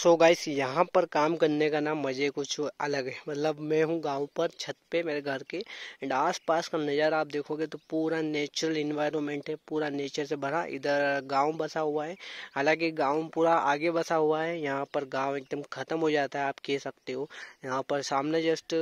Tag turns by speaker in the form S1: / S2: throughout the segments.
S1: सो so guys यहाँ पर काम करने का ना मज़े कुछ अलग है मतलब मैं हूँ गांव पर छत पे मेरे घर के एंड आस पास का नज़ारा आप देखोगे तो पूरा नेचुरल इन्वायरमेंट है पूरा नेचर से भरा इधर गांव बसा हुआ है हालांकि गांव पूरा आगे बसा हुआ है यहाँ पर गांव एकदम ख़त्म हो जाता है आप कह सकते हो यहाँ पर सामने जस्ट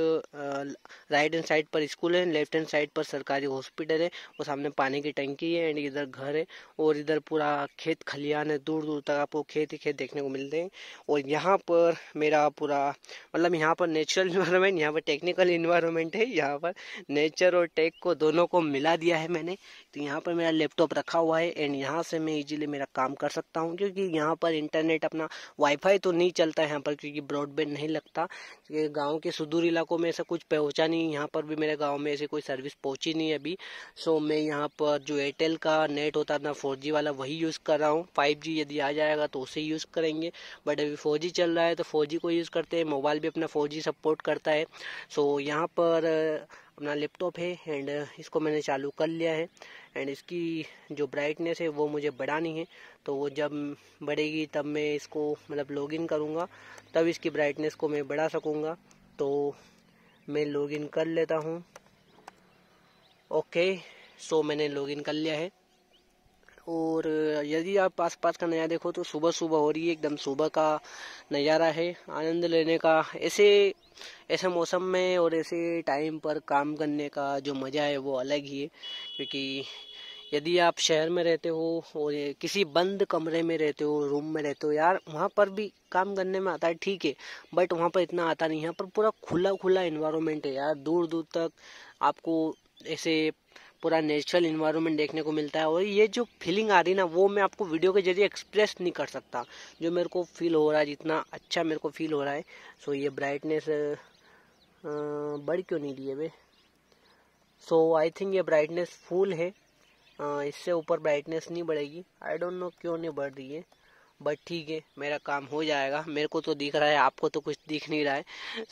S1: राइट हैंड साइड पर स्कूल है लेफ्ट हैंड साइड पर सरकारी हॉस्पिटल है और सामने पानी की टंकी है एंड इधर घर है और इधर पूरा खेत खलिहान है दूर दूर तक आपको खेत ही खेत देखने को मिलते हैं और यहाँ पर मेरा पूरा मतलब यहाँ पर नेचुरल इन्वायरमेंट यहाँ पर टेक्निकल इन्वायरमेंट है यहाँ पर नेचर और टेक को दोनों को मिला दिया है मैंने तो यहाँ पर मेरा लैपटॉप रखा हुआ है एंड यहाँ से मैं इजीली मेरा काम कर सकता हूँ क्योंकि यहाँ पर इंटरनेट अपना वाईफाई तो नहीं चलता है यहाँ पर क्योंकि ब्रॉडबैंड नहीं लगता गाँव के सुदूर इलाकों में ऐसा कुछ पहुँचा नहीं यहाँ पर भी मेरे गाँव में ऐसी कोई सर्विस पहुँची नहीं अभी सो मैं यहाँ पर जो एयरटेल का नेट होता था फोर वाला वही यूज़ कर रहा हूँ फाइव यदि आ जाएगा तो उसे यूज़ करेंगे बट अभी फ़ौजी चल रहा है तो फ़ौजी को यूज़ करते हैं मोबाइल भी अपना फ़ौजी सपोर्ट करता है सो यहाँ पर अपना लैपटॉप है एंड इसको मैंने चालू कर लिया है एंड इसकी जो ब्राइटनेस है वो मुझे बढ़ानी है तो वो जब बढ़ेगी तब मैं इसको मतलब लॉगिन करूँगा तब इसकी ब्राइटनेस को मैं बढ़ा सकूँगा तो मैं लॉगिन कर लेता हूँ ओके सो मैंने लॉगिन कर लिया है और यदि आप आसपास का नज़ारा देखो तो सुबह सुबह हो रही है एकदम सुबह का नज़ारा है आनंद लेने का ऐसे ऐसे मौसम में और ऐसे टाइम पर काम करने का जो मज़ा है वो अलग ही है क्योंकि यदि आप शहर में रहते हो और किसी बंद कमरे में रहते हो रूम में रहते हो यार वहाँ पर भी काम करने में आता है ठीक है बट वहाँ पर इतना आता नहीं है पर पूरा खुला खुला इन्वायरमेंट है यार दूर दूर तक आपको ऐसे पूरा नेचुरल इन्वायरमेंट देखने को मिलता है और ये जो फीलिंग आ रही ना वो मैं आपको वीडियो के जरिए एक्सप्रेस नहीं कर सकता जो मेरे को फील हो रहा है जितना अच्छा मेरे को फील हो रहा है सो ये ब्राइटनेस बढ़ क्यों नहीं दिए वे सो आई थिंक ये ब्राइटनेस फुल है इससे ऊपर ब्राइटनेस नहीं बढ़ेगी आई डोंट नो क्यों नहीं बढ़ रही है बट ठीक है मेरा काम हो जाएगा मेरे को तो दिख रहा है आपको तो कुछ दिख नहीं रहा है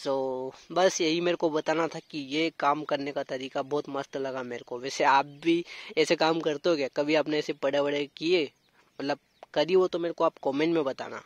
S1: सो so, बस यही मेरे को बताना था कि ये काम करने का तरीका बहुत मस्त लगा मेरे को वैसे आप भी ऐसे काम करते हो क्या कभी आपने ऐसे बड़े बड़े किए मतलब करी हो तो मेरे को आप कमेंट में बताना